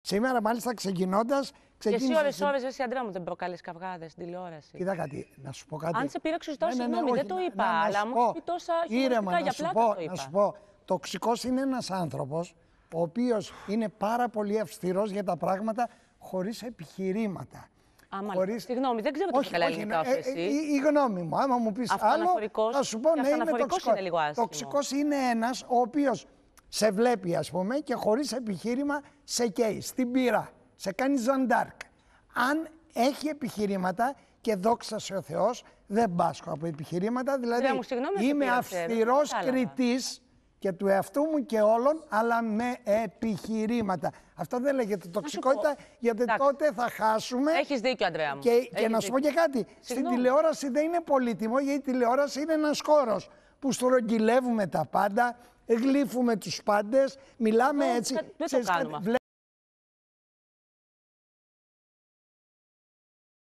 Σήμερα, μάλιστα, ξεκινώντας. Και εσύ ώρε, ώρες, εσύ αντρέα μου, δεν προκαλείς καυγάδες στην τηλεόρασης. Κοίτα κάτι, να σου πω κάτι. Αν σε πήρε, ναι, ναι, ναι, συγγνώμη, δεν το ναι, είπα, Ναι, αλλά μου έχει τόσα ήρεμα για πλάκα. Πω, το είπα. Να σου πω, τοξικός είναι ένας άνθρωπος ο οποίος είναι πάρα πολύ αυστηρό για τα πράγματα χωρίς επιχειρήματα. Άμα, χωρίς... Συγγνώμη, δεν ξέρω τι καλά να όχι, ε, ε, εσύ. η, γνώμη μου, άμα μου πεις άλλο, θα σου πω ναι, είναι τοξικό. Είναι είναι ένας ο οποίος σε βλέπει ας πούμε και χωρίς επιχείρημα σε καίει, στην πύρα, σε κάνει ζαντάρκ. Αν έχει επιχειρήματα και δόξα σε ο Θεός, δεν πάσχω από επιχειρήματα, δηλαδή συγγνώμη, είμαι αυστηρός κριτής και του εαυτού μου και όλων, αλλά με επιχειρήματα. Αυτό δεν λέγεται τοξικότητα, γιατί τότε θα χάσουμε. Έχεις δίκιο, Αντρέα μου. Και, και να σου πω και κάτι. Στην τηλεόραση δεν είναι πολύτιμο, γιατί η τηλεόραση είναι ένας χώρος που στρογγυλεύουμε τα πάντα, γλύφουμε τους πάντες, μιλάμε ε, έτσι. Δεν το κάνουμε.